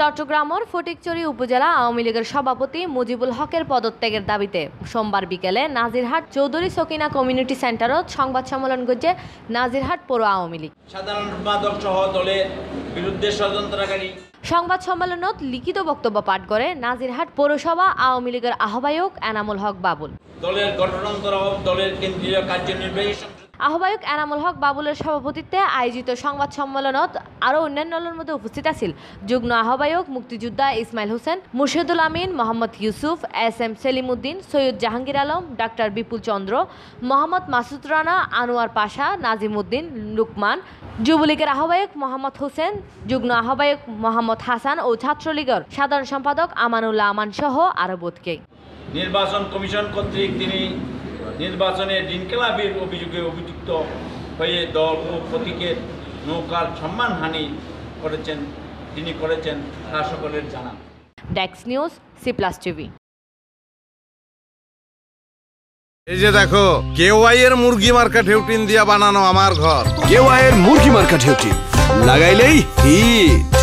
চট্টগ্রামের ফটিকচুরি উপজেলা আওয়ামী লীগের সভাপতি মুজিবুল হকের পদত্যাগের দাবিতে সোমবার বিকেলে নাজিরহাট চৌধুরী সকিনা কমিউনিটি সেন্টারত সংবাদ সম্মেলন করছে নাজিরহাট পৌর আওয়ামী লীগ সাধারণ সংবাদ সম্মেলনত লিখিত বক্তব্য পাঠ করে নাজিরহাট পৌরসভা আওয়ামী লীগের আহ্বায়ক এনামুল হক বাবুল দলের গঠনতর দলের কেন্দ্রীয় কার্যনির্বাহী আহ্বায়ক এনামুল হক বাবুলের সভাপতিত্বে আয়োজিত সংবাদ সম্মেলনত আরও অন্যান্যের মধ্যে উপস্থিত আছেন যুগ্ম আহ্বায়ক মুক্তিযোদ্ধা Ismail Hossain Murshidul Amin Mohammad Yusuf S M Salimuddin Syed Jahangir Alam doctor Bipul Chandra Mohammad Masud Rana Anwar Pasha Nazimuddin Lukman যুবলীগের আহ্বায়ক মোহাম্মদ হোসেন যুগ্ম আহ্বায়ক মোহাম্মদ হাসান ও ছাত্রলীগের সাধারণ সম্পাদক আমানুল্লাহ আমান সহ আরও বোধকে নির্বাচন কমিশন কর্তৃক তিনি নির্বাচনে ডিনকেলাভের অভিযোগে অভিযুক্ত হয়ে দল ও প্রতীকের নৌকার সম্মানহানি করেছেন তিনি করেছেন তা সকলের জানান ডেক্স নিউজ সি প্লাস টিভি এই যে দেখো কেওয়াই এর মুরগি মার্কা ঢেউটিন দিয়া বানানো আমার ঘর কেওয়াই এর মুরগি মার্কা ঢেউটিন লাগাইলেই ঠিক